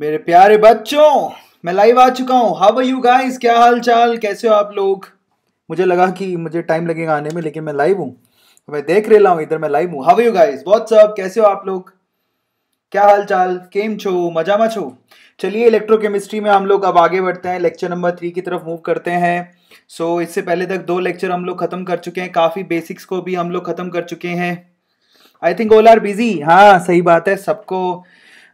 मेरे प्यारे बच्चों मैं लाइव आ चुका हूँ हाउ यू गाइस क्या हाल चाल कैसे हो आप लोग मुझे लगा कि मुझे टाइम लगेगा आने में लेकिन मैं लाइव हूँ मैं देख रहा हूँ इधर मैं लाइव हूँ हाउ यू गाइस बहुत सब कैसे हो आप लोग क्या हाल चाल केम छो मजा मच हो चलिए इलेक्ट्रोकेमिस्ट्री में हम लोग अब आगे बढ़ते हैं लेक्चर नंबर थ्री की तरफ मूव करते हैं सो so, इससे पहले तक दो लेक्चर हम लोग ख़त्म कर चुके हैं काफ़ी बेसिक्स को भी हम लोग ख़त्म कर चुके हैं I think all are busy हाँ सही बात है सबको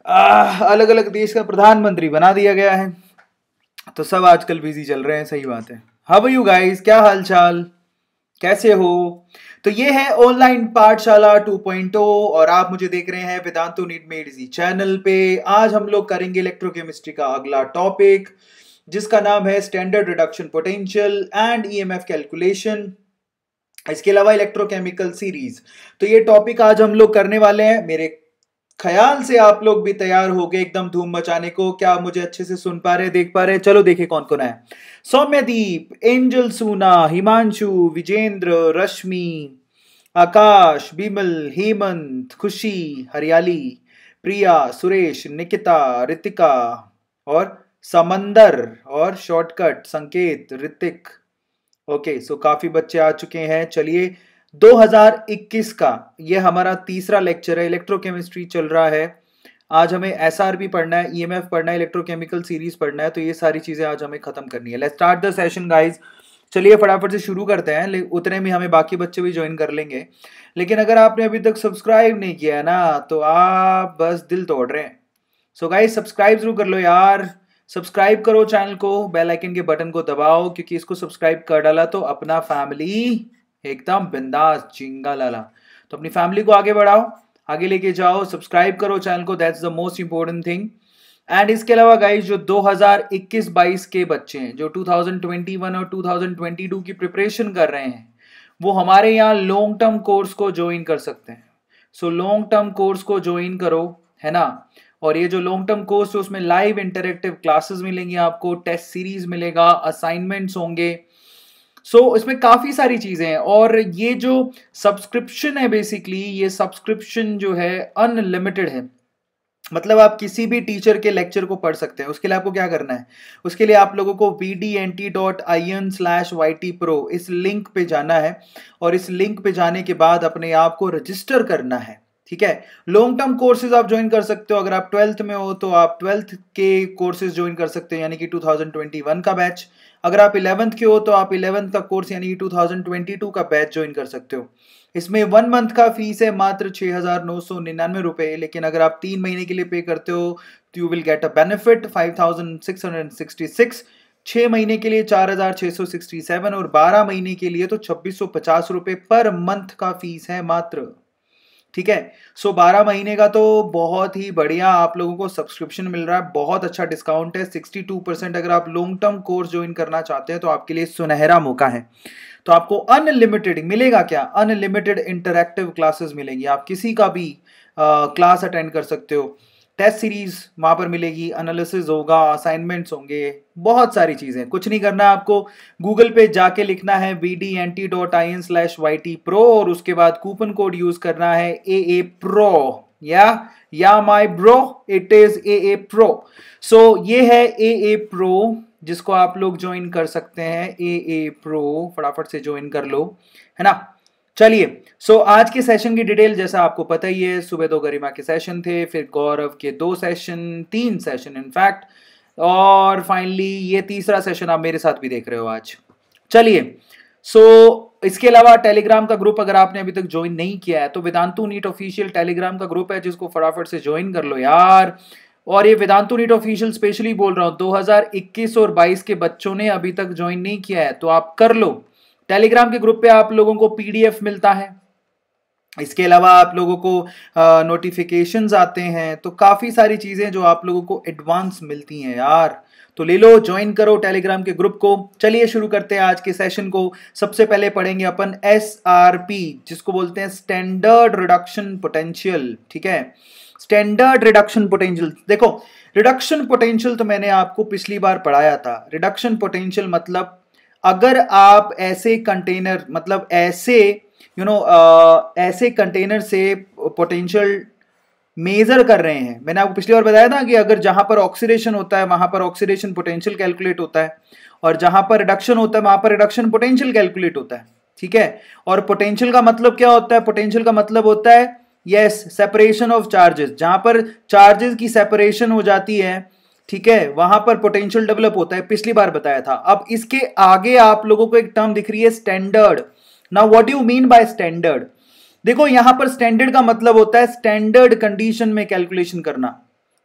अलग अलग देश का प्रधानमंत्री बना दिया गया है तो सब आजकल बिजी चल रहे हैं सही बात है हब यू गाइस क्या हाल चाल कैसे हो तो ये है ऑनलाइन पाठशाला 2.0 और आप मुझे देख रहे हैं Vedantu NEET made easy channel पे आज हम लोग करेंगे इलेक्ट्रोकेमिस्ट्री का अगला टॉपिक जिसका नाम है standard reduction potential and EMF calculation इसके अलावा इलेक्ट्रोकेमिकल सीरीज तो ये टॉपिक आज हम लोग करने वाले हैं मेरे ख्याल से आप लोग भी तैयार हो गए एकदम धूम मचाने को क्या आप मुझे अच्छे से सुन पा रहे देख पा रहे चलो देखे कौन कौन है सौम्यदीप एंजल सूना हिमांशु विजेंद्र रश्मि आकाश बिमल हेमंत खुशी हरियाली प्रिया सुरेश निकिता ऋतिका और समंदर और शॉर्टकट संकेत ऋतिक ओके सो काफी बच्चे आ चुके हैं चलिए 2021 का ये हमारा तीसरा लेक्चर है इलेक्ट्रोकेमिस्ट्री चल रहा है आज हमें एस पढ़ना है ई e पढ़ना है इलेक्ट्रोकेमिकल सीरीज पढ़ना है तो ये सारी चीज़ें आज हमें ख़त्म करनी है let start the session guys चलिए फटाफट से शुरू करते हैं उतने में हमें बाकी बच्चे भी ज्वाइन कर लेंगे लेकिन अगर आपने अभी तक सब्सक्राइब नहीं किया है ना तो आप बस दिल तोड़ रहे हैं सो गाइज सब्सक्राइब जरूर कर लो यार सब्सक्राइब करो चैनल को बेल आइकन के बटन को दबाओ क्योंकि इसको सब्सक्राइब कर डाला तो अपना फैमिली एकदम बिंदास चिंगा लाला तो अपनी फैमिली को आगे बढ़ाओ आगे लेके जाओ सब्सक्राइब करो चैनल को that's the most important thing and इसके अलावा गाइस जो 2021-22 के बच्चे हैं जो 2021 और 2022 की प्रिपरेशन कर रहे हैं वो हमारे यहाँ लॉन्ग टर्म कोर्स को ज्वाइन कर सकते हैं सो लॉन्ग टर्म कोर्स को ज्वाइन करो है ना और ये जो लॉन्ग टर्म कोर्स है उसमें लाइव इंटरेक्टिव क्लासेस मिलेंगी आपको टेस्ट सीरीज मिलेगा असाइनमेंट्स होंगे सो so, इसमें काफ़ी सारी चीज़ें हैं और ये जो सब्सक्रिप्शन है बेसिकली ये सब्सक्रिप्शन जो है अनलिमिटेड है मतलब आप किसी भी टीचर के लेक्चर को पढ़ सकते हैं उसके लिए आपको क्या करना है उसके लिए आप लोगों को V D N T dot I N slash Y T pro इस लिंक पे जाना है और इस लिंक पे जाने के बाद अपने आप को रजिस्टर करना है ठीक है लॉन्ग टर्म कोर्सेज आप ज्वाइन कर सकते हो अगर आप ट्वेल्थ में हो तो आप ट्वेल्थ के कोर्सेज ज्वाइन कर सकते हो यानी कि 2021 का बैच अगर आप इलेवंथ के हो तो आप इलेवंथ का कोर्स यानी 2022 का बैच ज्वाइन कर सकते हो इसमें वन मंथ का फीस है मात्र छः हज़ार नौ सौ निन्यानवे रुपये लेकिन अगर आप तीन महीने के लिए पे करते हो तो you will get a benefit five thousand six hundred sixty six छः महीने के लिए चार हज़ार छः सौ सिक्सटी सेवन और बारह महीने के लिए तो छब्बीस सौ पचास रुपये पर मंथ का फीस है मात्र ठीक है सो बारह महीने का तो बहुत ही बढ़िया आप लोगों को सब्सक्रिप्शन मिल रहा है बहुत अच्छा डिस्काउंट है सिक्सटी टू परसेंट अगर आप लॉन्ग टर्म कोर्स ज्वाइन करना चाहते हैं तो आपके लिए सुनहरा मौका है तो आपको अनलिमिटेड मिलेगा क्या अनलिमिटेड इंटरेक्टिव क्लासेस मिलेंगी आप किसी का भी क्लास uh, अटेंड कर सकते हो टेस्ट सीरीज वहां पर मिलेगी एनालिसिस होगा असाइनमेंट्स होंगे बहुत सारी चीज़ें कुछ नहीं करना आपको गूगल पे जाके लिखना है V D N T dot I N slash Y T pro और उसके बाद कूपन कोड यूज़ करना है ए ए प्रो या या my bro it is a a pro so ये है ए ए प्रो जिसको आप लोग ज्वाइन कर सकते हैं ए ए प्रो फटाफट से ज्वाइन कर लो है ना चलिए सो so, आज के सेशन की डिटेल जैसा आपको पता ही है सुबह दो गरिमा के सेशन थे फिर गौरव के दो सेशन तीन सेशन इनफैक्ट और फाइनली ये तीसरा सेशन आप मेरे साथ भी देख रहे हो आज चलिए सो so, इसके अलावा टेलीग्राम का ग्रुप अगर आपने अभी तक ज्वाइन नहीं किया है तो वेदांतु नीट ऑफिशियल टेलीग्राम का ग्रुप है जिसको फटाफट से ज्वाइन कर लो यार और ये वेदांतु नीट ऑफिशियल स्पेशली बोल रहा हूँ दो और बाईस के बच्चों ने अभी तक ज्वाइन नहीं किया है तो आप कर लो टेलीग्राम के ग्रुप पे आप लोगों को पीडीएफ मिलता है इसके अलावा आप लोगों को नोटिफिकेशन आते हैं तो काफ़ी सारी चीज़ें जो आप लोगों को एडवांस मिलती हैं यार तो ले लो ज्वाइन करो टेलीग्राम के ग्रुप को चलिए शुरू करते हैं आज के सेशन को सबसे पहले पढ़ेंगे अपन एस आर पी जिसको बोलते हैं स्टैंडर्ड रिडक्शन पोटेंशियल ठीक है स्टैंडर्ड रिडक्शन पोटेंशियल देखो रिडक्शन पोटेंशियल तो मैंने आपको पिछली बार पढ़ाया था रिडक्शन पोटेंशियल मतलब अगर आप ऐसे कंटेनर मतलब ऐसे यू you नो know, ऐसे कंटेनर से पोटेंशियल मेजर कर रहे हैं मैंने आपको पिछली बार बताया था कि अगर जहां पर ऑक्सीडेशन होता है वहां पर ऑक्सीडेशन पोटेंशियल कैलकुलेट होता है और जहां पर रिडक्शन होता है वहां पर रिडक्शन पोटेंशियल कैलकुलेट होता है ठीक है और पोटेंशियल का मतलब क्या होता है पोटेंशियल का मतलब होता है यस सेपरेशन ऑफ चार्जेस जहां पर चार्जेस की सेपरेशन हो जाती है ठीक है वहां पर पोटेंशियल डेवलप होता है पिछली बार बताया था अब इसके आगे आप लोगों को एक टर्म दिख रही है standard now what you mean by standard देखो यहां पर स्टैंडर्ड का मतलब होता है स्टैंडर्ड कंडीशन में कैलकुलेशन करना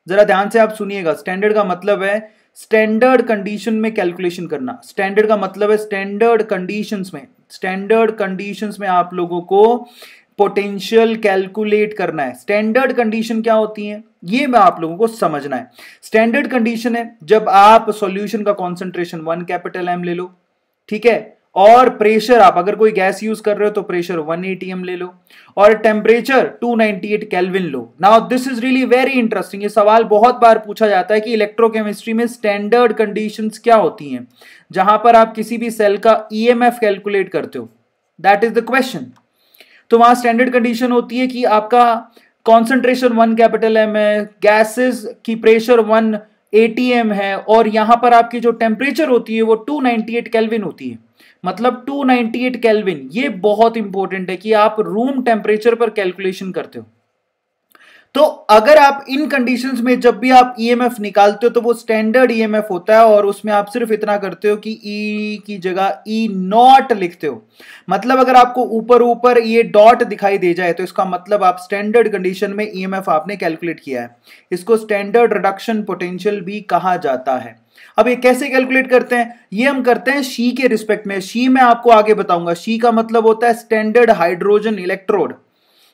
जरा ध्यान से आप सुनिएगा स्टैंडर्ड का मतलब है स्टैंडर्ड कंडीशन में कैलकुलेशन करना स्टैंडर्ड का मतलब है स्टैंडर्ड कंडीशंस में स्टैंडर्ड कंडीशंस में आप लोगों को पोटेंशियल कैलकुलेट करना है स्टैंडर्ड कंडीशन क्या होती है ये मैं आप लोगों को समझना है स्टैंडर्ड कंडीशन है जब आप सॉल्यूशन का कॉन्सेंट्रेशन वन कैपिटल एम ले लो ठीक है और प्रेशर आप अगर कोई गैस यूज कर रहे हो तो प्रेशर 1 एटीएम ले लो और टेम्परेचर 298 केल्विन लो now this is really very interesting ये सवाल बहुत बार पूछा जाता है कि इलेक्ट्रोकेमिस्ट्री में स्टैंडर्ड कंडीशंस क्या होती हैं जहां पर आप किसी भी सेल का ईएमएफ e कैलकुलेट करते हो दैट इज द क्वेश्चन तो वहां स्टैंडर्ड कंडीशन होती है कि आपका कॉन्सेंट्रेशन वन कैपिटल एम है गैसेस की प्रेशर वन एटीएम है और यहाँ पर आपकी जो टेम्परेचर होती है वो 298 कैलविन होती है मतलब 298 कैलविन ये बहुत इंपॉर्टेंट है कि आप रूम टेम्परेचर पर कैलकुलेशन करते हो तो अगर आप इन कंडीशंस में जब भी आप ईएमएफ e निकालते हो तो वो स्टैंडर्ड ईएमएफ e होता है और उसमें आप सिर्फ इतना करते हो कि ई e की जगह ई e नॉट लिखते हो मतलब अगर आपको ऊपर ऊपर ये डॉट दिखाई दे जाए तो इसका मतलब आप स्टैंडर्ड कंडीशन में ईएमएफ e आपने कैलकुलेट किया है इसको स्टैंडर्ड रिडक्शन पोटेंशियल भी कहा जाता है अब ये कैसे कैलकुलेट करते हैं ये हम करते हैं शी के रिस्पेक्ट में शी मैं आपको आगे बताऊंगा शी का मतलब होता है स्टैंडर्ड हाइड्रोजन इलेक्ट्रोड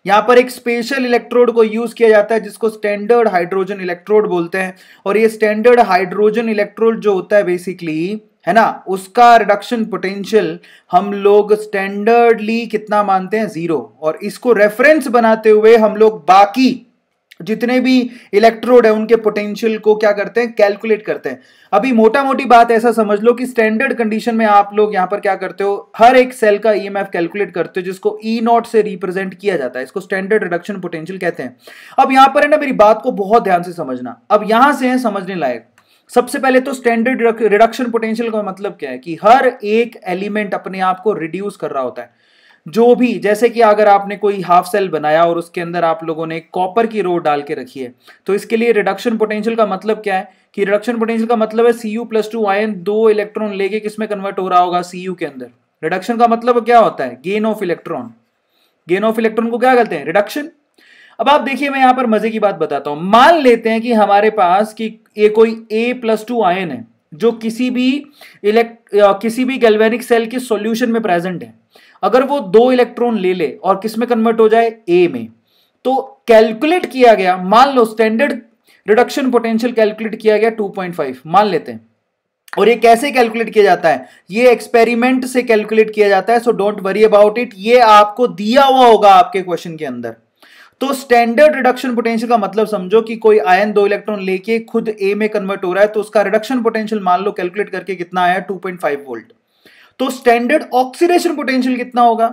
यहाँ पर एक स्पेशल इलेक्ट्रोड को यूज किया जाता है जिसको स्टैंडर्ड हाइड्रोजन इलेक्ट्रोड बोलते हैं और ये स्टैंडर्ड हाइड्रोजन इलेक्ट्रोड जो होता है बेसिकली है ना उसका रिडक्शन पोटेंशियल हम लोग स्टैंडर्डली कितना मानते हैं जीरो और इसको रेफरेंस बनाते हुए हम लोग बाकी जितने भी इलेक्ट्रोड है उनके पोटेंशियल को क्या करते हैं कैलकुलेट करते हैं अभी मोटा मोटी बात ऐसा समझ लो कि स्टैंडर्ड कंडीशन में आप लोग यहां पर क्या करते हो हर एक सेल का ईएमएफ कैलकुलेट करते हो जिसको ई नॉट से रिप्रेजेंट किया जाता है इसको स्टैंडर्ड रिडक्शन पोटेंशियल कहते हैं अब यहां पर है ना मेरी बात को बहुत ध्यान से समझना अब यहां से है समझने लायक सबसे पहले तो स्टैंडर्ड रिडक्शन पोटेंशियल का मतलब क्या है कि हर एक एलिमेंट अपने आप को रिड्यूस कर रहा होता है जो भी जैसे कि अगर आपने कोई हाफ सेल बनाया और उसके अंदर आप लोगों ने कॉपर की रो डाल के रखी है तो इसके लिए रिडक्शन पोटेंशियल का मतलब क्या है कि रिडक्शन पोटेंशियल का मतलब है C U plus two ion दो इलेक्ट्रॉन लेके किसमें कन्वर्ट हो रहा होगा सी यू के अंदर रिडक्शन का मतलब क्या होता है gain of electron gain of electron को क्या कहते हैं रिडक्शन अब आप देखिए मैं यहां पर मजे की बात बताता हूं मान लेते हैं कि हमारे पास कि ये कोई ए प्लस टू आयन है जो किसी भी इलेक्ट किसी भी गैल्वेनिक सेल के सॉल्यूशन में प्रेजेंट है अगर वो दो इलेक्ट्रॉन ले ले और किस में कन्वर्ट हो जाए ए में तो कैलकुलेट किया गया मान लो स्टैंडर्ड रिडक्शन पोटेंशियल कैलकुलेट किया गया 2.5 मान लेते हैं और ये कैसे कैलकुलेट किया जाता है ये एक्सपेरिमेंट से कैलकुलेट किया जाता है so don't worry about it ये आपको दिया हुआ होगा आपके क्वेश्चन के अंदर तो स्टैंडर्ड रिडक्शन पोटेंशियल का मतलब समझो कि कोई आयन दो इलेक्ट्रॉन लेके खुद ए में कन्वर्ट हो रहा है तो उसका रिडक्शन पोटेंशियल मान लो कैलकुलेट करके कितना आया 2.5 वोल्ट तो स्टैंडर्ड ऑक्सीडेशन पोटेंशियल कितना होगा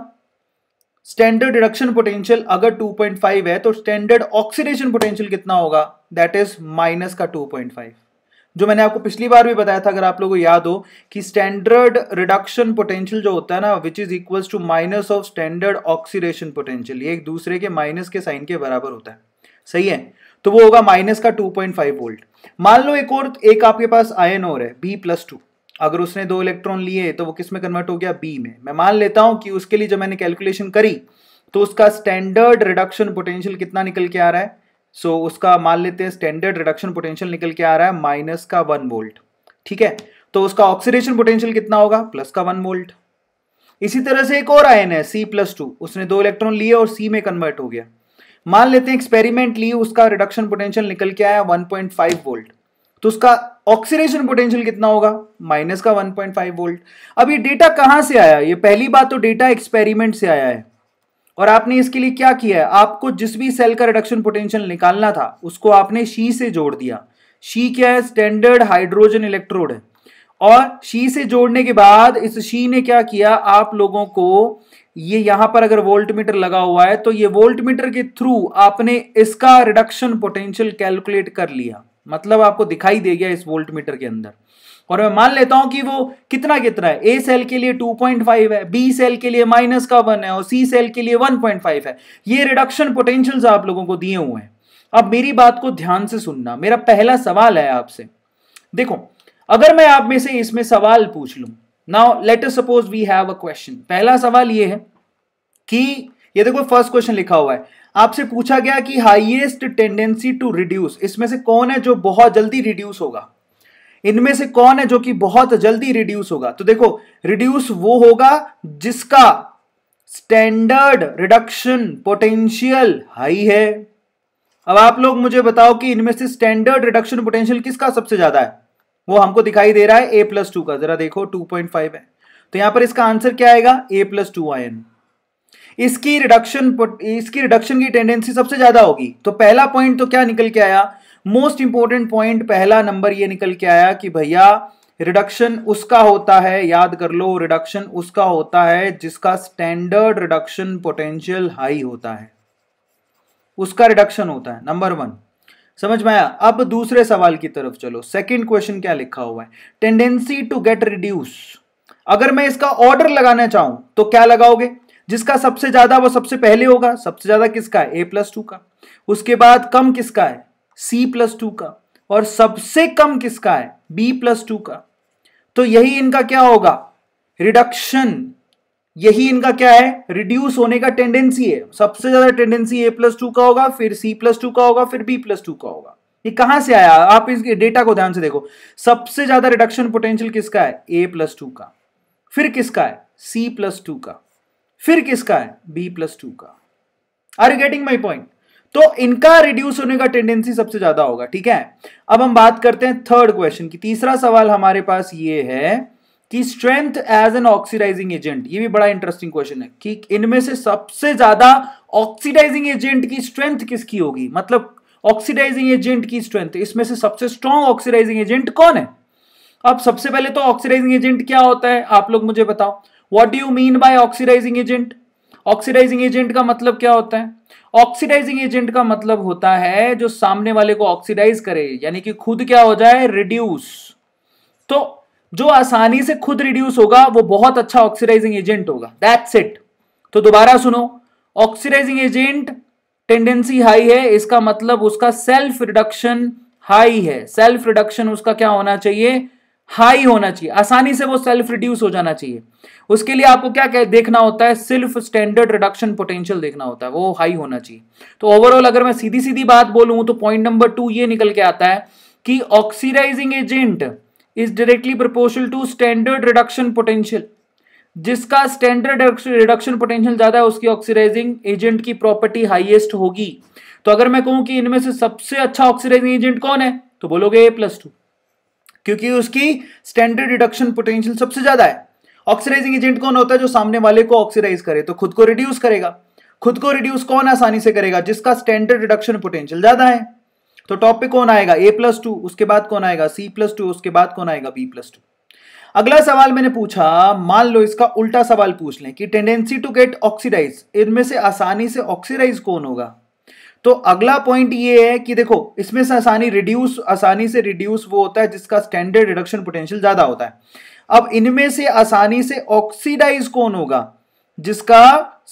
स्टैंडर्ड रिडक्शन पोटेंशियल अगर 2.5 है तो स्टैंडर्ड ऑक्सीडेशन पोटेंशियल कितना होगा दैट इज माइनस का 2.5 जो मैंने आपको पिछली बार भी बताया था अगर आप लोगों को याद हो कि स्टैंडर्ड रिडक्शन पोटेंशियल जो होता है ना which is equal to minus of standard oxidation potential एक दूसरे के माइनस के साइन के बराबर होता है सही है तो वो होगा माइनस का 2.5 वोल्ट मान लो एक और एक आपके पास आयन और है बी प्लस टू अगर उसने दो इलेक्ट्रॉन लिए तो वो किस में कन्वर्ट हो गया बी में मैं मान लेता हूं कि उसके लिए जब मैंने कैलकुलेशन करी तो उसका स्टैंडर्ड रिडक्शन पोटेंशियल कितना निकल के आ रहा है सो so, उसका मान लेते हैं स्टैंडर्ड रिडक्शन पोटेंशियल निकल के आ रहा है माइनस का वन वोल्ट ठीक है तो उसका ऑक्सीडेशन पोटेंशियल कितना होगा प्लस का वन वोल्ट इसी तरह से एक और आयन है सी प्लस टू उसने दो इलेक्ट्रॉन लिए और सी में कन्वर्ट हो गया मान लेते हैं एक्सपेरिमेंट लिए उसका रिडक्शन पोटेंशियल निकल के आया 1.5 वोल्ट तो उसका ऑक्सीडेशन पोटेंशियल कितना होगा माइनस का 1.5 वोल्ट अब ये डेटा कहाँ से आया ये पहली बात तो डेटा एक्सपेरिमेंट से आया है और आपने इसके लिए क्या किया है आपको जिस भी सेल का रिडक्शन पोटेंशियल निकालना था उसको आपने शी से जोड़ दिया शी क्या है स्टैंडर्ड हाइड्रोजन इलेक्ट्रोड है और शी से जोड़ने के बाद इस शी ने क्या किया आप लोगों को ये यहां पर अगर वोल्ट मीटर लगा हुआ है तो ये वोल्ट मीटर के थ्रू आपने इसका रिडक्शन पोटेंशियल कैलकुलेट कर लिया मतलब आपको दिखाई दे गया इस वोल्ट मीटर के अंदर और मैं मान लेता हूं कि वो कितना कितना है ए सेल के लिए 2.5 है बी सेल के लिए माइनस का वन है और सी सेल के लिए 1.5 है ये रिडक्शन पोटेंशियल आप लोगों को दिए हुए हैं अब मेरी बात को ध्यान से सुनना मेरा पहला सवाल है आपसे देखो अगर मैं आप में से इसमें सवाल पूछ लू now let suppose we have a question पहला सवाल ये है कि ये देखो फर्स्ट क्वेश्चन लिखा हुआ है आपसे पूछा गया कि हाईएस्ट टेंडेंसी टू रिड्यूस इसमें से कौन है जो बहुत जल्दी रिड्यूस होगा इनमें से कौन है जो कि बहुत जल्दी रिड्यूस होगा तो देखो रिड्यूस वो होगा जिसका स्टैंडर्ड रिडक्शन पोटेंशियल हाई है अब आप लोग मुझे बताओ कि इनमें से स्टैंडर्ड रिडक्शन पोटेंशियल किसका सबसे ज्यादा है वो हमको दिखाई दे रहा है ए प्लस टू का जरा देखो टू पॉइंट फाइव है तो यहां पर इसका आंसर क्या आएगा ए प्लस टू आयन इसकी रिडक्शन इसकी रिडक्शन की टेंडेंसी सबसे ज्यादा होगी तो पहला पॉइंट तो क्या निकल के आया मोस्ट इंपॉर्टेंट पॉइंट पहला नंबर ये निकल के आया कि भैया रिडक्शन उसका होता है याद कर लो रिडक्शन उसका होता है जिसका स्टैंडर्ड रिडक्शन पोटेंशियल हाई होता है उसका रिडक्शन होता है नंबर वन समझ में आया अब दूसरे सवाल की तरफ चलो सेकंड क्वेश्चन क्या लिखा हुआ है टेंडेंसी टू गेट रिड्यूस अगर मैं इसका ऑर्डर लगाना चाहूं तो क्या लगाओगे जिसका सबसे ज्यादा वो सबसे पहले होगा सबसे ज्यादा किसका है ए प्लस टू का उसके बाद कम किसका है सी प्लस टू का और सबसे कम किसका है बी प्लस टू का तो यही इनका क्या होगा रिडक्शन यही इनका क्या है रिड्यूस होने का टेंडेंसी है सबसे ज्यादा टेंडेंसी ए प्लस टू का होगा फिर सी प्लस टू का होगा फिर बी प्लस टू का होगा ये कहां से आया आप इस डेटा को ध्यान से देखो सबसे ज्यादा रिडक्शन पोटेंशियल किसका है ए प्लस टू का फिर किसका है सी प्लस टू का फिर किसका है बी प्लस टू का are you getting my point तो इनका रिड्यूस होने का टेंडेंसी सबसे ज्यादा होगा ठीक है अब हम बात करते हैं थर्ड क्वेश्चन की तीसरा सवाल हमारे पास ये है कि strength as an oxidising agent ये भी बड़ा इंटरेस्टिंग क्वेश्चन है कि इनमें से सबसे ज्यादा ऑक्सीडाइजिंग एजेंट की स्ट्रेंथ किसकी होगी मतलब ऑक्सीडाइजिंग एजेंट की स्ट्रेंथ इसमें से सबसे स्ट्रॉन्ग ऑक्सीडाइजिंग एजेंट कौन है अब सबसे पहले तो ऑक्सीडाइजिंग एजेंट क्या होता है आप लोग मुझे बताओ what do you mean by oxidising agent oxidising agent का मतलब क्या होता है ऑक्सीडाइजिंग एजेंट का मतलब होता है जो सामने वाले को ऑक्सीडाइज करे यानी कि खुद क्या हो जाए रिड्यूस तो जो आसानी से खुद रिड्यूस होगा वो बहुत अच्छा ऑक्सीडाइजिंग एजेंट होगा दैट्स इट तो दोबारा सुनो ऑक्सीडाइजिंग एजेंट टेंडेंसी हाई है इसका मतलब उसका सेल्फ रिडक्शन हाई है सेल्फ रिडक्शन उसका क्या होना चाहिए हाई होना चाहिए आसानी से वो सेल्फ रिड्यूस हो जाना चाहिए उसके लिए आपको क्या क्या देखना होता है सिर्फ स्टैंडर्ड रिडक्शन पोटेंशियल देखना होता है वो हाई होना चाहिए तो ओवरऑल अगर मैं सीधी सीधी बात बोलूं तो पॉइंट नंबर टू ये निकल के आता है कि oxidising agent is directly proportional to standard reduction potential जिसका स्टैंडर्ड रिडक्शन पोटेंशियल ज्यादा है उसकी ऑक्सीडाइजिंग एजेंट की प्रॉपर्टी हाइएस्ट होगी तो अगर मैं कहूं कि इनमें से सबसे अच्छा ऑक्सीडाइजिंग एजेंट कौन है तो बोलोगे ए प्लस टू क्योंकि उसकी स्टैंडर्ड रिडक्शन पोटेंशियल सबसे ज्यादा है ऑक्सीडाइजिंग एजेंट कौन होता है जो सामने वाले को ऑक्सीडाइज करे तो खुद को रिड्यूस करेगा खुद को रिड्यूस कौन आसानी से करेगा जिसका स्टैंडर्ड रिडक्शन पोटेंशियल ज्यादा है तो टॉप पे कौन आएगा ए प्लस टू उसके बाद कौन आएगा सी प्लस टू उसके बाद कौन आएगा बी प्लस टू अगला सवाल मैंने पूछा मान लो इसका उल्टा सवाल पूछ लें कि टेंडेंसी टू गेट ऑक्सीडाइज इनमें से आसानी से ऑक्सीडाइज कौन होगा तो अगला पॉइंट ये है कि देखो इसमें से आसानी रिड्यूस आसानी से रिड्यूस वो होता है जिसका स्टैंडर्ड रिडक्शन पोटेंशियल ज्यादा होता है अब इनमें से आसानी से ऑक्सीडाइज कौन होगा जिसका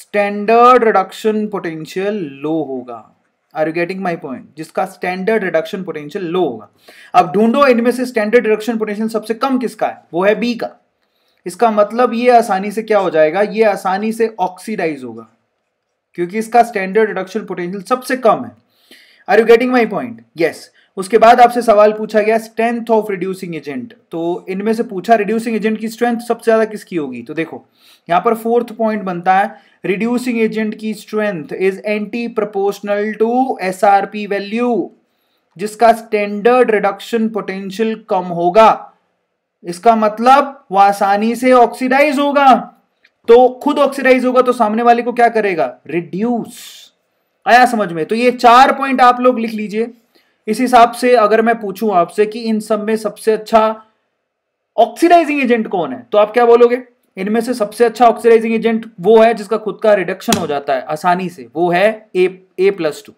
स्टैंडर्ड रिडक्शन पोटेंशियल लो होगा are you getting my point जिसका स्टैंडर्ड रिडक्शन पोटेंशियल लो होगा अब ढूंढो इनमें से स्टैंडर्ड रिडक्शन पोटेंशियल सबसे कम किसका है वो है बी का इसका मतलब ये आसानी से क्या हो जाएगा ये आसानी से ऑक्सीडाइज होगा क्योंकि इसका स्टैंडर्ड रिडक्शन पोटेंशियल सबसे कम है are you getting my point yes उसके बाद आपसे सवाल पूछा गया स्ट्रेंथ ऑफ रिड्यूसिंग एजेंट तो इनमें से पूछा रिड्यूसिंग एजेंट की स्ट्रेंथ सबसे ज़्यादा किसकी होगी तो देखो यहां पर फोर्थ पॉइंट बनता है रिड्यूसिंग एजेंट की strength is anti proportional to S R P value जिसका स्टैंडर्ड रिडक्शन पोटेंशियल कम होगा इसका मतलब वह आसानी से ऑक्सीडाइज होगा तो खुद ऑक्सीडाइज होगा तो सामने वाले को क्या करेगा रिड्यूस आया समझ में तो ये चार पॉइंट आप लोग लिख लीजिए इस हिसाब से अगर मैं पूछूं आपसे कि इन सब में सबसे अच्छा ऑक्सीडाइजिंग एजेंट कौन है तो आप क्या बोलोगे इनमें से सबसे अच्छा ऑक्सीडाइजिंग एजेंट वो है जिसका खुद का रिडक्शन हो जाता है आसानी से वो है ए ए प्लस टू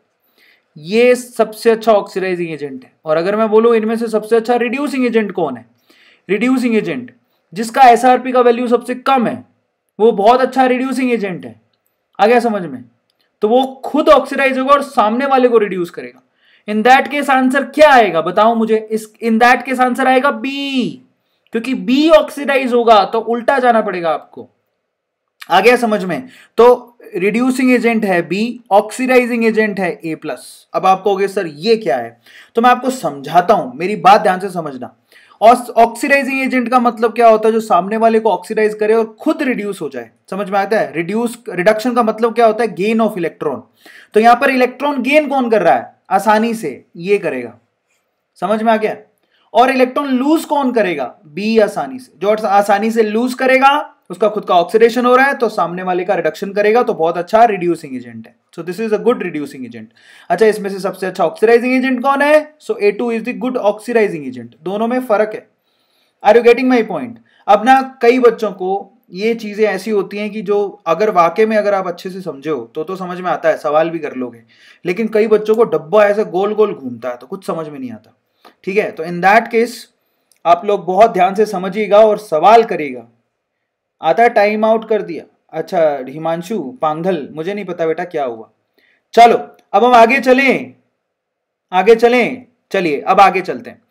ये सबसे अच्छा ऑक्सीडाइजिंग एजेंट है और अगर मैं बोलूं इनमें से सबसे अच्छा रिड्यूसिंग एजेंट कौन है रिड्यूसिंग एजेंट जिसका एसआरपी का वैल्यू सबसे कम है वो बहुत अच्छा रिड्यूसिंग एजेंट है आ गया समझ में तो वो खुद ऑक्सीडाइज होगा और सामने वाले को रिड्यूस करेगा इन दैट केस आंसर क्या आएगा बताओ मुझे इस इन दैट केस आंसर आएगा बी क्योंकि बी ऑक्सीडाइज होगा तो उल्टा जाना पड़ेगा आपको आ गया समझ में तो रिड्यूसिंग एजेंट है बी ऑक्सीडाइजिंग एजेंट है ए प्लस अब आप कहोगे सर ये क्या है तो मैं आपको समझाता हूं मेरी बात ध्यान से समझना और ऑक्सीडाइजिंग एजेंट का मतलब क्या होता है जो सामने वाले को ऑक्सीडाइज करे और खुद रिड्यूस हो जाए समझ में आता है रिड्यूस रिडक्शन का मतलब क्या होता है गेन ऑफ इलेक्ट्रॉन तो यहां पर इलेक्ट्रॉन गेन कौन कर रहा है आसानी से ये करेगा समझ में आ गया और इलेक्ट्रॉन लूज कौन करेगा बी आसानी से जो आसानी से लूज करेगा उसका खुद का ऑक्सीडेशन हो रहा है तो सामने वाले का रिडक्शन करेगा तो बहुत अच्छा रिड्यूसिंग एजेंट है so this is a good reducing agent अच्छा इसमें से सबसे अच्छा ऑक्सीडाइजिंग एजेंट कौन है so A two is the good oxidising agent दोनों में फर्क है are you getting my point अब ना कई बच्चों को ये चीज़ें ऐसी होती हैं कि जो अगर वाकई में अगर आप अच्छे से समझे हो तो तो समझ में आता है सवाल भी कर लोगे लेकिन कई बच्चों को डब्बा ऐसे गोल गोल घूमता है तो कुछ समझ में नहीं आता ठीक है तो इन दैट केस आप लोग बहुत ध्यान से समझिएगा और सवाल करिएगा आता टाइम आउट कर दिया अच्छा हिमांशु पांघल मुझे नहीं पता बेटा क्या हुआ चलो अब हम आगे चलें आगे चलें चलिए अब आगे चलते हैं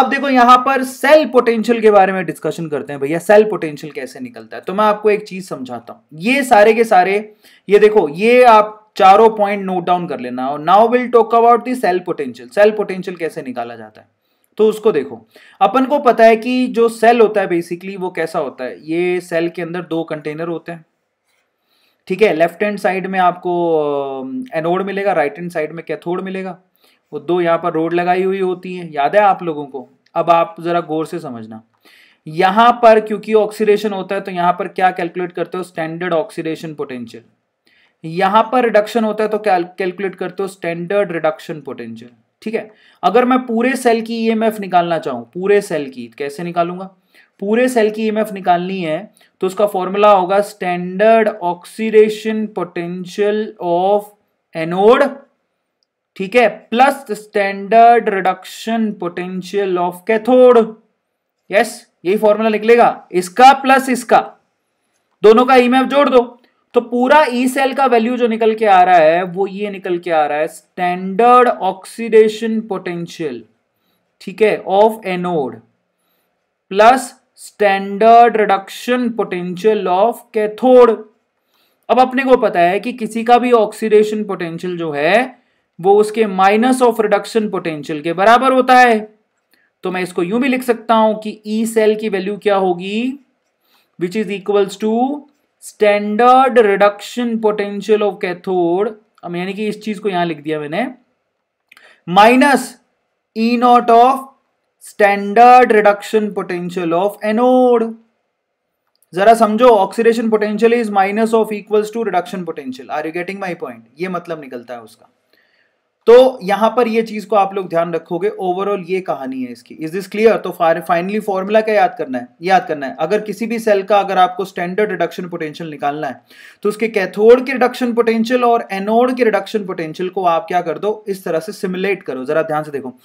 अब देखो यहां पर सेल पोटेंशियल के बारे में डिस्कशन करते हैं भैया सेल पोटेंशियल कैसे निकलता है तो मैं आपको एक चीज समझाता हूं ये सारे के सारे ये देखो ये आप चारों पॉइंट नोट डाउन कर लेना और now will talk about the cell potential cell potential कैसे निकाला जाता है तो उसको देखो अपन को पता है कि जो सेल होता है बेसिकली वो कैसा होता है ये सेल के अंदर दो कंटेनर होते हैं ठीक है लेफ्ट हैंड साइड में आपको एनोड मिलेगा राइट हैंड साइड में कैथोड मिलेगा वो दो यहाँ पर रोड लगाई हुई होती है याद है आप लोगों को अब आप ज़रा गौर से समझना यहां पर क्योंकि ऑक्सीडेशन होता है तो यहाँ पर क्या कैलकुलेट करते हो स्टैंडर्ड ऑक्सीडेशन पोटेंशियल यहां पर रिडक्शन होता है तो क्या कैलकुलेट करते हो स्टैंडर्ड रिडक्शन पोटेंशियल ठीक है अगर मैं पूरे सेल की ईएमएफ e निकालना चाहूँ पूरे सेल की तो कैसे निकालूंगा पूरे सेल की ईएमएफ e निकालनी है तो उसका फॉर्मूला होगा standard oxidation potential of anode ठीक है plus standard reduction potential of cathode yes यही फॉर्मूला निकलेगा इसका प्लस इसका दोनों का ईएमएफ e जोड़ दो तो पूरा ई e सेल का वैल्यू जो निकल के आ रहा है वो ये निकल के आ रहा है स्टैंडर्ड ऑक्सीडेशन पोटेंशियल ठीक है of anode plus standard reduction potential of cathode अब अपने को पता है कि किसी का भी ऑक्सीडेशन पोटेंशियल जो है वो उसके माइनस ऑफ रिडक्शन पोटेंशियल के बराबर होता है तो मैं इसको यूं भी लिख सकता हूं कि ई e सेल की वैल्यू क्या होगी which is equals to standard reduction potential of cathode अब यानी कि इस चीज को यहां लिख दिया मैंने minus E nought of standard reduction potential of anode जरा समझो oxidation potential is minus of equals to reduction potential are you getting my point ये मतलब निकलता है उसका तो यहां पर ये चीज को आप लोग ध्यान रखोगे ओवरऑल ये कहानी है इसकी इज दिस क्लियर तो फाइनली फॉर्मूला क्या याद करना है याद करना है अगर किसी भी सेल का अगर आपको स्टैंडर्ड रिडक्शन पोटेंशियल निकालना है तो उसके कैथोड के रिडक्शन पोटेंशियल और एनोड के रिडक्शन पोटेंशियल को आप क्या कर दो इस तरह से सिमुलेट करो जरा ध्यान से देखो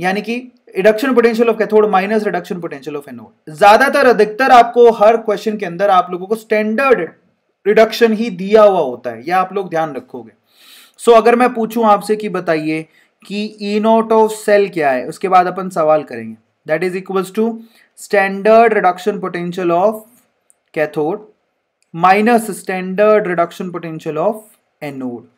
यानी कि reduction potential of cathode minus reduction potential of anode ज्यादातर अधिकतर आपको हर क्वेश्चन के अंदर आप लोगों को स्टैंडर्ड रिडक्शन ही दिया हुआ होता है यह आप लोग ध्यान रखोगे सो अगर मैं पूछूं आपसे कि बताइए कि ई नोट ऑफ सेल क्या है उसके बाद अपन सवाल करेंगे that is equals to standard reduction potential of cathode minus standard reduction potential of anode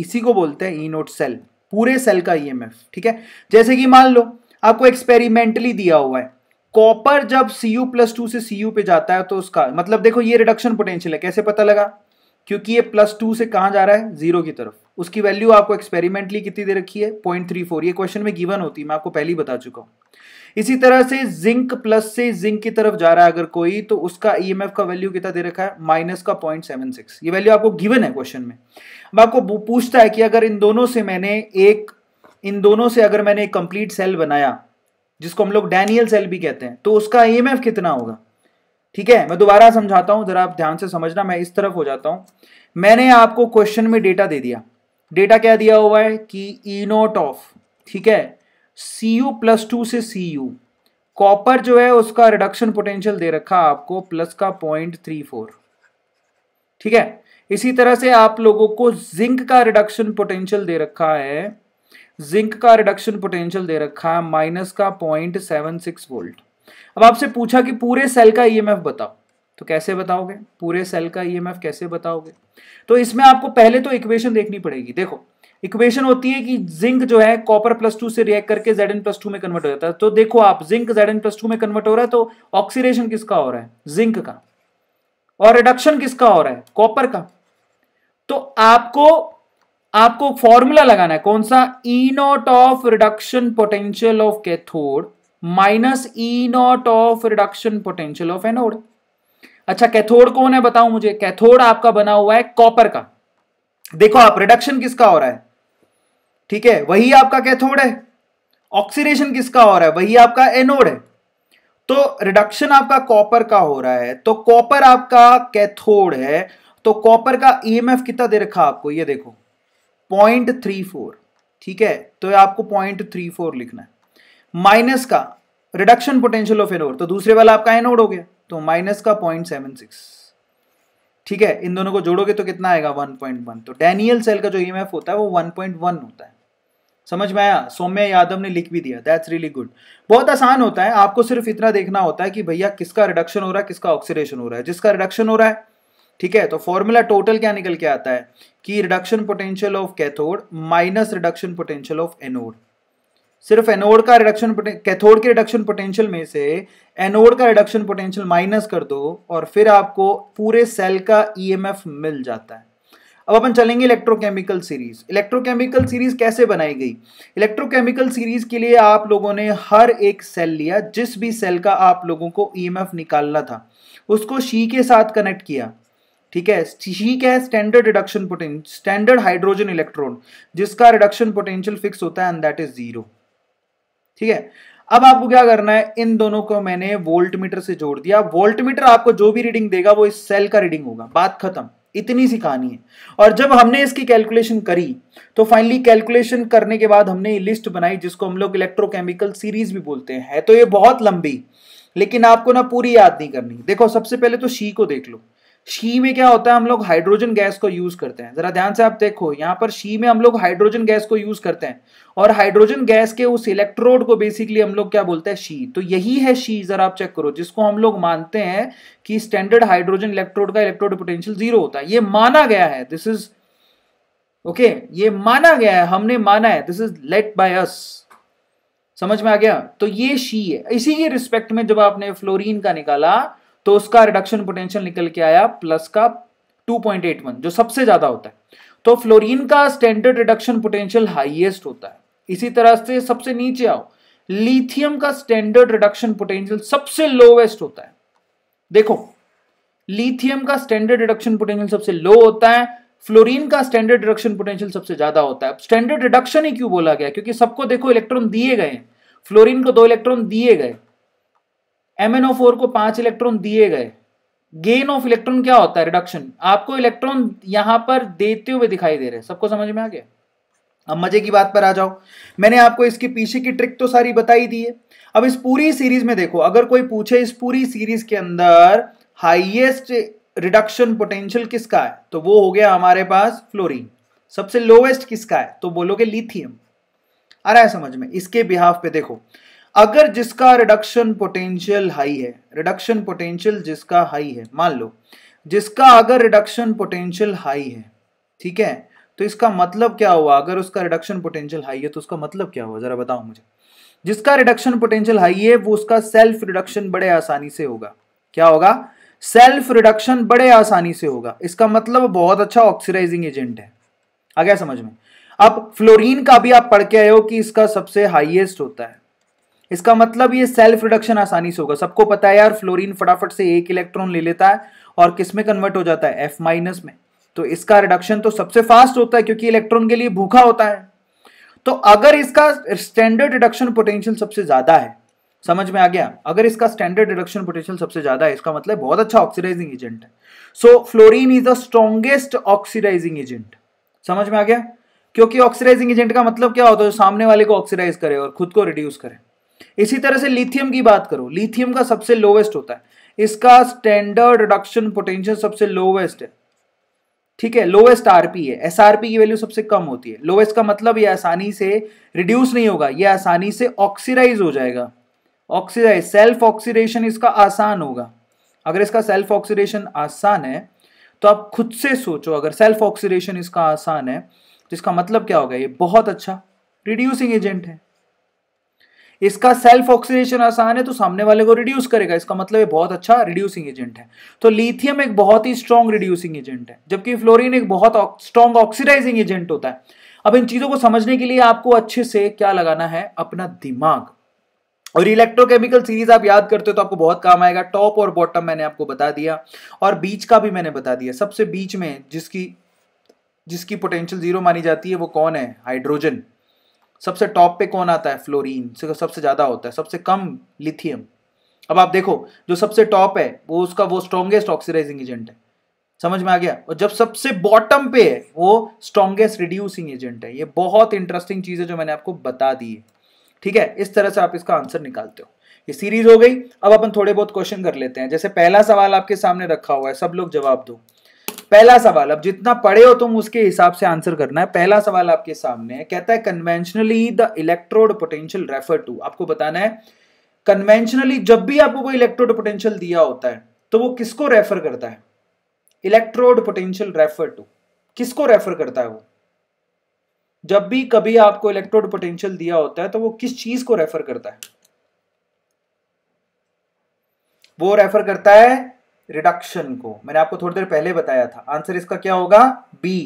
इसी को बोलते हैं ई नोट सेल पूरे सेल का ई e ठीक है जैसे कि मान लो आपको एक्सपेरिमेंटली दिया हुआ है कॉपर जब सी यू प्लस टू से सी यू पे जाता है तो उसका मतलब देखो ये रिडक्शन पोटेंशियल है कैसे पता लगा क्योंकि ये प्लस टू से कहां जा रहा है जीरो की तरफ उसकी वैल्यू आपको एक्सपेरिमेंटली कितनी दे रखी है पॉइंट थ्री फोर ये क्वेश्चन में गिवन होती है मैं आपको पहले ही बता चुका हूं इसी तरह से जिंक प्लस से जिंक की तरफ जा रहा है अगर कोई तो उसका ई e का वैल्यू कितना दे रखा है माइनस का पॉइंट सेवन सिक्स ये वैल्यू आपको गिवन है क्वेश्चन में अब आपको पूछता है कि अगर इन दोनों से मैंने एक इन दोनों से अगर मैंने एक कंप्लीट सेल बनाया जिसको हम लोग डैनियल सेल भी कहते हैं तो उसका ई e कितना होगा ठीक है मैं दोबारा समझाता हूं जरा आप ध्यान से समझना मैं इस तरफ हो जाता हूँ मैंने आपको क्वेश्चन में डेटा दे दिया डेटा क्या दिया हुआ है कि ई नोट ऑफ ठीक है सी यू प्लस टू से सी यू कॉपर जो है उसका रिडक्शन पोटेंशियल दे रखा आपको प्लस का पॉइंट थ्री फोर ठीक है इसी तरह से आप लोगों को जिंक का रिडक्शन पोटेंशियल दे रखा है जिंक का रिडक्शन पोटेंशियल दे रखा है माइनस का पॉइंट सेवन सिक्स वोल्ट अब आपसे पूछा कि पूरे सेल का ईएमएफ e बताओ तो कैसे बताओगे पूरे सेल का ईएमएफ e कैसे बताओगे तो इसमें आपको पहले तो इक्वेशन देखनी पड़ेगी देखो इक्वेशन होती है कि जिंक जो है कॉपर प्लस टू से रिएक्ट करके जेड एन प्लस टू में कन्वर्ट हो जाता है तो देखो आप zinc Z N plus two में कन्वर्ट हो रहा है तो ऑक्सीडेशन किसका हो रहा है जिंक का और रिडक्शन किसका हो रहा है कॉपर का तो आपको आपको फॉर्मूला लगाना है कौन सा E nought of reduction potential of cathode minus E nought of reduction potential of anode अच्छा कैथोड कौन है बताओ मुझे कैथोड आपका बना हुआ है कॉपर का देखो आप रिडक्शन किसका हो रहा है ठीक है वही आपका कैथोड है ऑक्सीडेशन किसका हो रहा है वही आपका एनोड है तो रिडक्शन आपका कॉपर का हो रहा है तो कॉपर आपका कैथोड है तो कॉपर का ईएमएफ e कितना दे रखा आपको ये देखो पॉइंट थ्री फोर ठीक है तो आपको पॉइंट थ्री फोर लिखना है माइनस का रिडक्शन पोटेंशियल ऑफ एनोड तो दूसरे वाला आपका एनोड हो गया तो माइनस का पॉइंट सेवन सिक्स ठीक है इन दोनों को जोड़ोगे तो कितना आएगा वन पॉइंट वन तो डैनियल सेल का जो ई e होता है वो वन पॉइंट वन होता है समझ में आया सौम्य यादव ने लिख भी दिया दैट्स रियली गुड बहुत आसान होता है आपको सिर्फ इतना देखना होता है कि भैया किसका रिडक्शन हो रहा है किसका ऑक्सीडेशन हो रहा है जिसका रिडक्शन हो रहा है ठीक है तो फॉर्मूला टोटल क्या निकल के आता है कि reduction potential of cathode minus reduction potential of anode सिर्फ एनोड का रिडक्शन कैथोड के रिडक्शन पोटेंशियल में से एनोड का रिडक्शन पोटेंशियल माइनस कर दो और फिर आपको पूरे सेल का ईएमएफ e मिल जाता है अब अपन चलेंगे इलेक्ट्रोकेमिकल सीरीज इलेक्ट्रोकेमिकल सीरीज कैसे बनाई गई इलेक्ट्रोकेमिकल सीरीज के लिए आप लोगों ने हर एक सेल लिया जिस भी सेल का आप लोगों को ईएमएफ e निकालना था उसको शी के साथ कनेक्ट किया ठीक है शी क्या है standard reduction potential standard hydrogen electron जिसका रिडक्शन पोटेंशियल फिक्स होता है एंड दैट इज जीरो ठीक है अब आपको क्या करना है इन दोनों को मैंने वोल्ट मीटर से जोड़ दिया वोल्ट मीटर आपको जो भी रीडिंग देगा वो इस सेल का रीडिंग होगा बात खत्म इतनी सी कहानी है और जब हमने इसकी कैलकुलेशन करी तो फाइनली कैलकुलेशन करने के बाद हमने लिस्ट बनाई जिसको हम लोग इलेक्ट्रोकेमिकल सीरीज भी बोलते हैं तो ये बहुत लंबी लेकिन आपको ना पूरी याद नहीं करनी देखो सबसे पहले तो शी को देख लो शी में क्या होता है हम लोग हाइड्रोजन गैस को यूज करते हैं जरा ध्यान से आप देखो यहाँ पर शी में हम लोग हाइड्रोजन गैस को यूज करते हैं और हाइड्रोजन गैस के उस इलेक्ट्रोड को बेसिकली हम लोग क्या बोलते हैं शी तो यही है शी जरा आप चेक करो जिसको हम लोग मानते हैं कि स्टैंडर्ड हाइड्रोजन इलेक्ट्रोड का इलेक्ट्रोड पोटेंशियल जीरो होता है ये माना गया है दिस इज ओके ये माना गया है हमने माना है this is let by us समझ में आ गया तो ये शी है इसी के रिस्पेक्ट में जब आपने फ्लोरीन का निकाला तो उसका रिडक्शन पोटेंशियल निकल के आया प्लस का 2.81 जो सबसे ज्यादा होता है तो फ्लोरीन का स्टैंडर्ड रिडक्शन पोटेंशियल हाईएस्ट होता है इसी तरह से सबसे नीचे आओ लिथियम का स्टैंडर्ड रिडक्शन पोटेंशियल सबसे लोवेस्ट होता है देखो लिथियम का स्टैंडर्ड रिडक्शन पोटेंशियल सबसे लो होता है फ्लोरीन का स्टैंडर्ड रिडक्शन पोटेंशियल सबसे ज्यादा होता है स्टैंडर्ड रिडक्शन ही क्यों बोला गया क्योंकि सबको देखो इलेक्ट्रॉन दिए गए फ्लोरीन को दो इलेक्ट्रॉन दिए गए MnO4 को पांच इलेक्ट्रॉन दिए गए गेन ऑफ इलेक्ट्रॉन क्या होता है रिडक्शन आपको इलेक्ट्रॉन यहां पर देते हुए दिखाई दे रहे हैं सबको समझ में आ गया अब मजे की बात पर आ जाओ मैंने आपको इसके पीछे की ट्रिक तो सारी बताई दी है अब इस पूरी सीरीज में देखो अगर कोई पूछे इस पूरी सीरीज के अंदर हाईएस्ट रिडक्शन पोटेंशियल किसका है तो वो हो गया हमारे पास फ्लोरीन सबसे लोवेस्ट किसका है तो बोलोगे लिथियम आ रहा है समझ में इसके बिहाफ पे देखो अगर जिसका रिडक्शन पोटेंशियल हाई है रिडक्शन पोटेंशियल जिसका हाई है मान लो जिसका अगर रिडक्शन पोटेंशियल हाई है ठीक है तो इसका मतलब क्या हुआ अगर उसका रिडक्शन पोटेंशियल हाई है तो उसका मतलब क्या हुआ जरा बताओ मुझे जिसका रिडक्शन पोटेंशियल हाई है वो उसका सेल्फ रिडक्शन बड़े आसानी से होगा क्या होगा सेल्फ रिडक्शन बड़े आसानी से होगा इसका मतलब बहुत अच्छा ऑक्सीडाइजिंग एजेंट है आ गया समझ में अब फ्लोरीन का भी आप पढ़ के आए हो कि इसका सबसे हाईएस्ट होता है इसका मतलब ये सेल्फ रिडक्शन आसानी से होगा सबको पता है यार फ्लोरीन फटाफट से एक इलेक्ट्रॉन ले लेता है और किस में कन्वर्ट हो जाता है एफ माइनस में तो इसका रिडक्शन तो सबसे फास्ट होता है क्योंकि इलेक्ट्रॉन के लिए भूखा होता है तो अगर इसका स्टैंडर्ड रिडक्शन पोटेंशियल सबसे ज्यादा है समझ में आ गया अगर इसका स्टैंडर्ड रिडक्शन पोटेंशियल सबसे ज्यादा है इसका मतलब बहुत अच्छा ऑक्सीडाइजिंग एजेंट है so fluorine is the strongest oxidising agent समझ में आ गया क्योंकि ऑक्सीडाइजिंग एजेंट का मतलब क्या होता है सामने वाले को ऑक्सीडाइज करे और खुद को रिड्यूस करे इसी तरह से लिथियम की बात करो लिथियम का सबसे लोवेस्ट होता है इसका स्टैंडर्ड रिडक्शन पोटेंशियल सबसे लोवेस्ट है ठीक है लोवेस्ट आरपी है एसआरपी की वैल्यू सबसे कम होती है लोवेस्ट का मतलब ये आसानी से रिड्यूस नहीं होगा ये आसानी से ऑक्सीडाइज हो जाएगा ऑक्सीडाइज सेल्फ ऑक्सीडेशन इसका आसान होगा अगर इसका सेल्फ ऑक्सीडेशन आसान है तो आप खुद से सोचो अगर सेल्फ ऑक्सीडेशन इसका आसान है तो इसका मतलब क्या होगा ये बहुत अच्छा रिड्यूसिंग एजेंट है इसका सेल्फ ऑक्सीडेशन आसान है तो सामने वाले को रिड्यूस करेगा इसका मतलब ये बहुत अच्छा रिड्यूसिंग एजेंट है तो लिथियम एक बहुत ही स्ट्रॉन्ग रिड्यूसिंग एजेंट है जबकि फ्लोरिन एक बहुत स्ट्रॉन्ग ऑक्सीडाइजिंग एजेंट होता है अब इन चीजों को समझने के लिए आपको अच्छे से क्या लगाना है अपना दिमाग और इलेक्ट्रोकेमिकल सीरीज आप याद करते हो तो आपको बहुत काम आएगा टॉप और बॉटम मैंने आपको बता दिया और बीच का भी मैंने बता दिया सबसे बीच में जिसकी जिसकी पोटेंशियल जीरो मानी जाती है वो कौन है हाइड्रोजन सबसे टॉप पे कौन आता है फ्लोरीन तो सबसे ज़्यादा होता है सबसे कम लिथियम अब आप देखो जो सबसे टॉप है वो उसका वो स्ट्रॉन्गेस्ट ऑक्सीडाइजिंग एजेंट है समझ में आ गया और जब सबसे बॉटम पे है वो स्ट्रॉन्गेस्ट रिड्यूसिंग एजेंट है ये बहुत इंटरेस्टिंग चीज़ है जो मैंने आपको बता दी है ठीक है इस तरह से आप इसका आंसर निकालते हो ये सीरीज हो गई अब अपन थोड़े बहुत क्वेश्चन कर लेते हैं जैसे पहला सवाल आपके सामने रखा हुआ है सब लोग जवाब दो पहला सवाल अब जितना पढ़े हो तुम उसके हिसाब से आंसर करना है पहला सवाल आपके सामने है कहता है conventionally the electrode potential refer to आपको बताना है कन्वेंशनली जब भी आपको कोई इलेक्ट्रोड पोटेंशियल दिया होता है तो वो किसको रेफर करता है इलेक्ट्रोड पोटेंशियल रेफर टू किसको रेफर करता है वो जब भी कभी आपको इलेक्ट्रोड पोटेंशियल दिया होता है तो वो किस चीज को रेफर करता है वो रेफर करता है रिडक्शन को मैंने आपको थोड़ी देर पहले बताया था आंसर इसका क्या होगा बी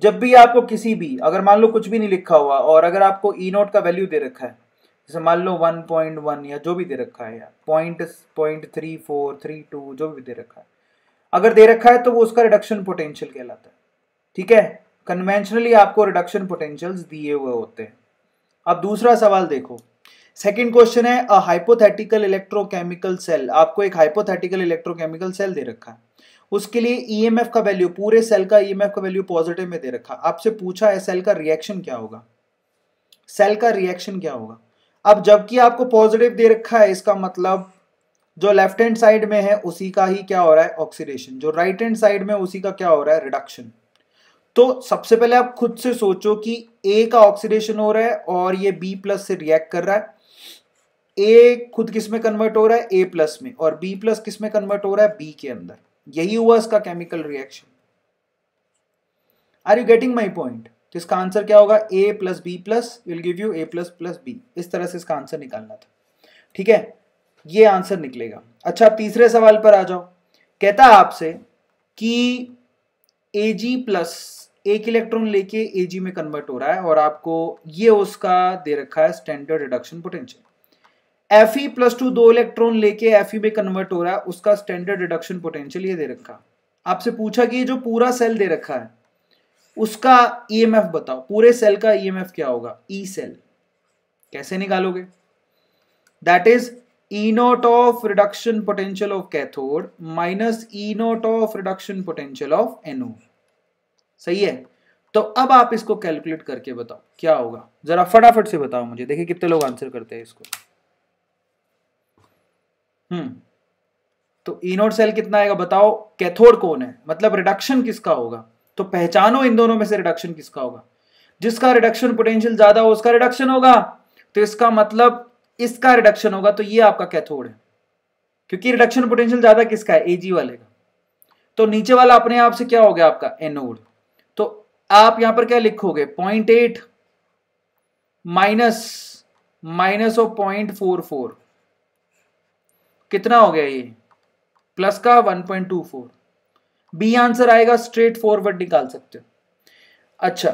जब भी आपको किसी भी अगर मान लो कुछ भी नहीं लिखा हुआ और अगर आपको ई e नोट का वैल्यू दे रखा है जैसे मान लो 1.1 या जो भी दे रखा है या point point three four three two जो भी दे रखा है अगर दे रखा है तो वो उसका रिडक्शन पोटेंशियल कहलाता है ठीक है कन्वेंशनली आपको रिडक्शन पोटेंशियल दिए हुए होते हैं अब दूसरा सवाल देखो सेकेंड क्वेश्चन है अ हाइपोथेटिकल इलेक्ट्रोकेमिकल सेल आपको एक हाइपोथेटिकल इलेक्ट्रोकेमिकल सेल दे रखा है उसके लिए ईएमएफ e का वैल्यू पूरे सेल का ईएमएफ e का वैल्यू पॉजिटिव में दे रखा आपसे पूछा है सेल का रिएक्शन क्या होगा सेल का रिएक्शन क्या होगा अब जबकि आपको पॉजिटिव दे रखा है इसका मतलब जो लेफ्ट हैंड साइड में है उसी का ही क्या हो रहा है ऑक्सीडेशन जो राइट हैंड साइड में उसी का क्या हो रहा है रिडक्शन तो सबसे पहले आप खुद से सोचो कि ए का ऑक्सीडेशन हो रहा है और ये बी प्लस से रिएक्ट कर रहा है ए खुद किस में कन्वर्ट हो रहा है ए प्लस में और बी प्लस किस में कन्वर्ट हो रहा है बी के अंदर यही हुआ इसका chemical reaction are you getting my point तो इसका आंसर क्या होगा A plus B plus will give you A plus plus B इस तरह से इसका आंसर निकालना था ठीक है ये आंसर निकलेगा अच्छा तीसरे सवाल पर आ जाओ कहता आपसे कि ए जी प्लस एक इलेक्ट्रॉन लेके ए जी में कन्वर्ट हो रहा है और आपको ये उसका दे रखा है standard reduction potential F E plus two दो इलेक्ट्रॉन लेके एफ में कन्वर्ट हो रहा है उसका स्टैंडर्ड रिडक्शन पोटेंशियल ये दे रखा आपसे पूछा कि ये जो पूरा सेल दे रखा है उसका ई e बताओ पूरे सेल का ई e क्या होगा ई e सेल कैसे निकालोगे that is E nought of reduction potential of cathode minus E nought of reduction potential of anode सही है तो अब आप इसको कैलकुलेट करके बताओ क्या होगा जरा फटाफट से बताओ मुझे देखिए कितने लोग आंसर करते हैं इसको हम्म तो इनोड सेल कितना आएगा बताओ कैथोड कौन है मतलब रिडक्शन किसका होगा तो पहचानो इन दोनों में से रिडक्शन किसका होगा जिसका रिडक्शन पोटेंशियल ज्यादा हो उसका रिडक्शन होगा तो इसका मतलब इसका रिडक्शन होगा तो ये आपका कैथोड है क्योंकि रिडक्शन पोटेंशियल ज्यादा किसका है एजी वाले का तो नीचे वाला अपने आप से क्या हो गया आपका एनोड तो आप यहां पर क्या लिखोगे point eight minus minus of point four four कितना हो गया ये प्लस का 1.24 बी आंसर आएगा स्ट्रेट फॉरवर्ड निकाल सकते हो अच्छा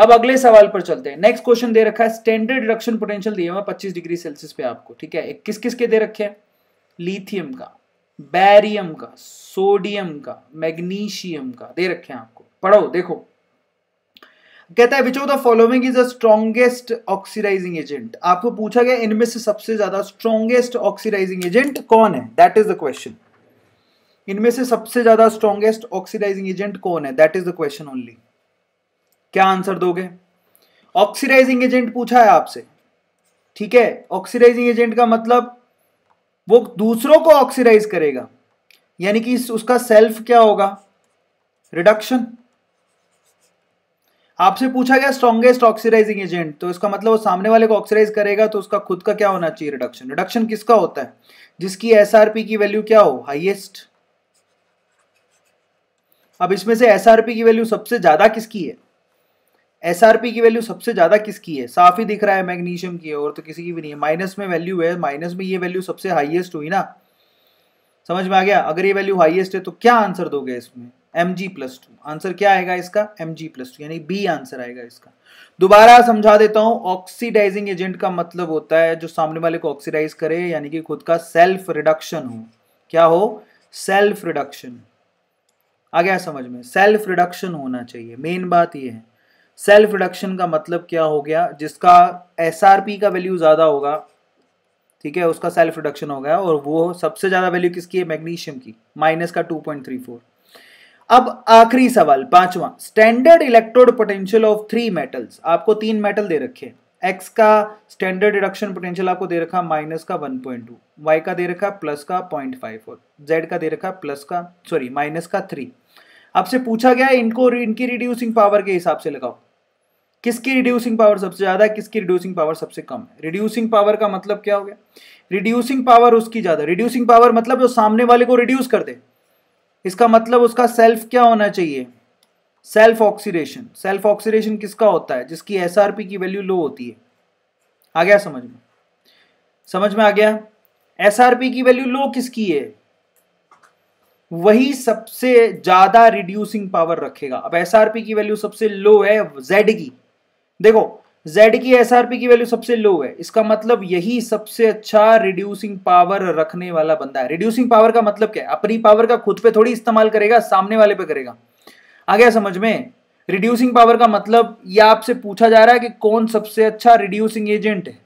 अब अगले सवाल पर चलते हैं नेक्स्ट क्वेश्चन दे रखा है स्टैंडर्ड रिडक्शन पोटेंशियल दिया हुआ 25 डिग्री सेल्सियस पे आपको ठीक है किस किस के दे रखे हैं लिथियम का बैरियम का सोडियम का मैग्नीशियम का दे रखे हैं आपको पढ़ो देखो कहता है which of the following is the strongest oxidising agent आपको पूछा गया इनमें से सबसे ज्यादा स्ट्रॉन्गेस्ट ऑक्सीडाइजिंग एजेंट कौन है दैट इज द क्वेश्चन इनमें से सबसे ज्यादा स्ट्रॉन्गेस्ट ऑक्सीडाइजिंग एजेंट कौन है that is the question only क्या आंसर दोगे ऑक्सीडाइजिंग एजेंट पूछा है आपसे ठीक है ऑक्सीडाइजिंग एजेंट का मतलब वो दूसरों को ऑक्सीडाइज करेगा यानी कि उसका सेल्फ क्या होगा रिडक्शन आपसे पूछा गया स्ट्रॉन्गेस्ट ऑक्सीडाइजिंग एजेंट तो इसका मतलब वो सामने वाले को ऑक्सीडाइज करेगा तो उसका खुद का क्या होना चाहिए रिडक्शन रिडक्शन किसका होता है जिसकी एसआरपी की वैल्यू क्या हो हाइएस्ट अब इसमें से एसआरपी की वैल्यू सबसे ज्यादा किसकी है एसआरपी की वैल्यू सबसे ज्यादा किसकी है साफ ही दिख रहा है मैग्नीशियम की है और तो किसी की भी नहीं है माइनस में वैल्यू है माइनस में ये वैल्यू सबसे हाइएस्ट हुई ना समझ में आ गया अगर ये वैल्यू हाइएस्ट है तो क्या आंसर दोगे इसमें M G plus two answer क्या आएगा इसका एम जी प्लस टू यानी बी आंसर आएगा इसका दोबारा समझा देता हूं ऑक्सीडाइजिंग एजेंट का मतलब होता है जो सामने वाले को ऑक्सीडाइज करे यानी कि खुद का सेल्फ रिडक्शन हो क्या हो सेल्फ रिडक्शन आ गया समझ में सेल्फ रिडक्शन होना चाहिए मेन बात यह है सेल्फ रिडक्शन का मतलब क्या हो गया जिसका एस का वैल्यू ज़्यादा होगा ठीक है उसका सेल्फ रिडक्शन हो गया और वो सबसे ज़्यादा वैल्यू किसकी है मैग्नीशियम की माइनस का टू पॉइंट थ्री फोर अब आखिरी सवाल पांचवा standard electrode potential of three metals आपको तीन मेटल दे रखे एक्स का स्टैंडर्ड रिडक्शन पोटेंशियल आपको दे रखा माइनस का 1.2 वाई का दे रखा प्लस का 0.5 और जेड का दे रखा प्लस का सॉरी माइनस का 3 आपसे पूछा गया है इनको इनकी रिड्यूसिंग पावर के हिसाब से लगाओ किसकी रिड्यूसिंग पावर सबसे ज़्यादा है किसकी रिड्यूसिंग पावर सबसे कम है रिड्यूसिंग पावर का मतलब क्या हो गया रिड्यूसिंग पावर उसकी ज़्यादा रिड्यूसिंग पावर मतलब जो सामने वाले को रिड्यूस कर दे इसका मतलब उसका सेल्फ क्या होना चाहिए सेल्फ ऑक्सीडेशन सेल्फ ऑक्सीडेशन किसका होता है जिसकी एस की वैल्यू लो होती है आ गया समझ में समझ में आ गया एस की वैल्यू लो किसकी है वही सबसे ज्यादा रिड्यूसिंग पावर रखेगा अब एस की वैल्यू सबसे लो है जेड की देखो Z की एस की वैल्यू सबसे लो है इसका मतलब यही सबसे अच्छा रिड्यूसिंग पावर रखने वाला बंदा है रिड्यूसिंग पावर का मतलब क्या है अपनी पावर का खुद पे थोड़ी इस्तेमाल करेगा सामने वाले पे करेगा आ गया समझ में रिड्यूसिंग पावर का मतलब ये आपसे पूछा जा रहा है कि कौन सबसे अच्छा रिड्यूसिंग एजेंट है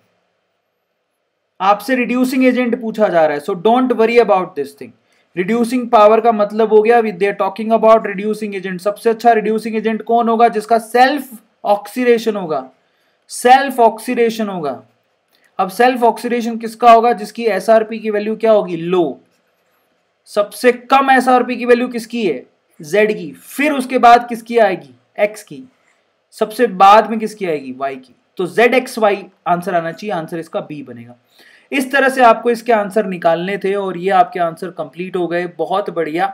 आपसे रिड्यूसिंग एजेंट पूछा जा रहा है so don't worry about this thing reducing power का मतलब हो गया with talking about reducing agent सबसे अच्छा रिड्यूसिंग एजेंट कौन होगा जिसका सेल्फ ऑक्सीडेशन होगा सेल्फ ऑक्सीडेशन होगा अब सेल्फ ऑक्सीडेशन किसका होगा जिसकी एसआरपी की वैल्यू क्या होगी लो सबसे कम एसआरपी की वैल्यू किसकी है जेड की फिर उसके बाद किसकी आएगी एक्स की सबसे बाद में किसकी आएगी वाई की तो जेड एक्स वाई आंसर आना चाहिए आंसर इसका बी बनेगा इस तरह से आपको इसके आंसर निकालने थे और ये आपके आंसर कंप्लीट हो गए बहुत बढ़िया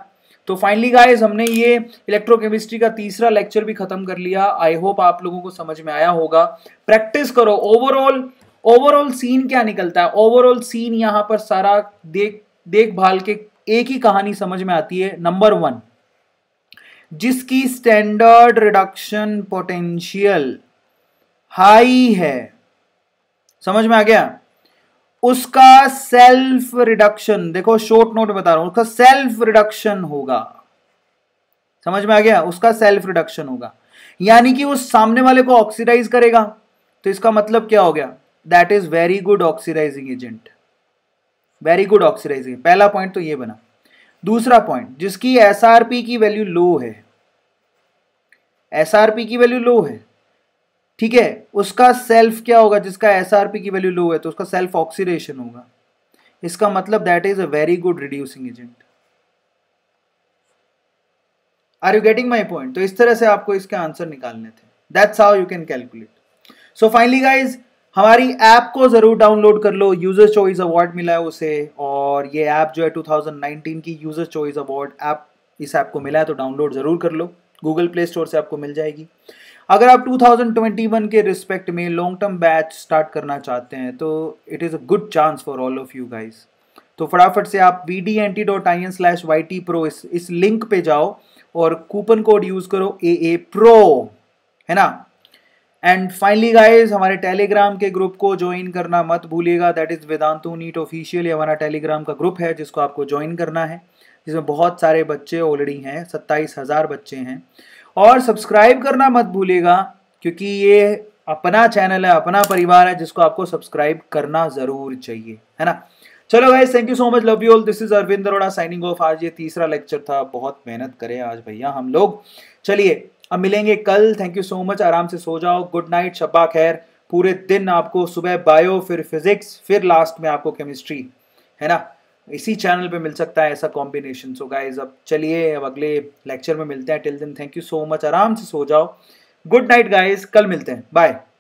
तो फाइनली गाइज हमने ये इलेक्ट्रोकेमिस्ट्री का तीसरा लेक्चर भी खत्म कर लिया आई होप आप लोगों को समझ में आया होगा प्रैक्टिस करो ओवरऑल ओवरऑल सीन क्या निकलता है ओवरऑल सीन यहाँ पर सारा देख देखभाल के एक ही कहानी समझ में आती है नंबर वन जिसकी स्टैंडर्ड रिडक्शन पोटेंशियल हाई है समझ में आ गया उसका सेल्फ रिडक्शन देखो शॉर्ट नोट बता रहा हूं उसका सेल्फ रिडक्शन होगा समझ में आ गया उसका सेल्फ रिडक्शन होगा यानी कि उस सामने वाले को ऑक्सीडाइज करेगा तो इसका मतलब क्या हो गया that is very good oxidising agent very good oxidising पहला पॉइंट तो ये बना दूसरा पॉइंट जिसकी एस की वैल्यू लो है एस की वैल्यू लो है ठीक है उसका सेल्फ क्या होगा जिसका एस की वैल्यू लो है तो उसका सेल्फ ऑक्सीडेशन होगा इसका मतलब that is a very good reducing agent are you getting my point तो इस तरह से आपको इसके आंसर निकालने थे that's how you can calculate so finally guys हमारी ऐप को ज़रूर डाउनलोड कर लो यूज़र चॉइस अवार्ड मिला है उसे और ये ऐप जो है 2019 की यूज़र चॉइस अवार्ड ऐप इस ऐप को मिला है तो डाउनलोड ज़रूर कर लो गूगल प्ले स्टोर से आपको मिल जाएगी अगर आप 2021 के रिस्पेक्ट में लॉन्ग टर्म बैच स्टार्ट करना चाहते हैं तो it is a good chance for all of you guys तो फटाफट से आप V D N T dot I N slash Y T pro इस इस लिंक पे जाओ और कूपन कोड यूज़ करो ए ए प्रो है ना एंड फाइनली गाइज हमारे टेलीग्राम के ग्रुप को ज्वाइन करना मत भूलिएगा that is Vedantu NEET official हमारा टेलीग्राम का ग्रुप है जिसको आपको ज्वाइन करना है जिसमें बहुत सारे बच्चे ऑलरेडी हैं सत्ताईस हज़ार बच्चे हैं और सब्सक्राइब करना मत भूलिएगा क्योंकि ये अपना चैनल है अपना परिवार है जिसको आपको सब्सक्राइब करना जरूर चाहिए है ना चलो भाई thank you so much love you all this is Arvind Arora signing off आज ये तीसरा लेक्चर था बहुत मेहनत करें आज भैया हम लोग चलिए अब मिलेंगे कल थैंक यू सो मच आराम से सो जाओ गुड नाइट शब्बा खैर पूरे दिन आपको सुबह बायो फिर फिजिक्स फिर लास्ट में आपको केमिस्ट्री है ना इसी चैनल पे मिल सकता है ऐसा कॉम्बिनेशन सो गाइज अब चलिए अब अगले लेक्चर में मिलते हैं टिल दिन थैंक यू सो मच आराम से सो जाओ गुड नाइट गाइज कल मिलते हैं बाय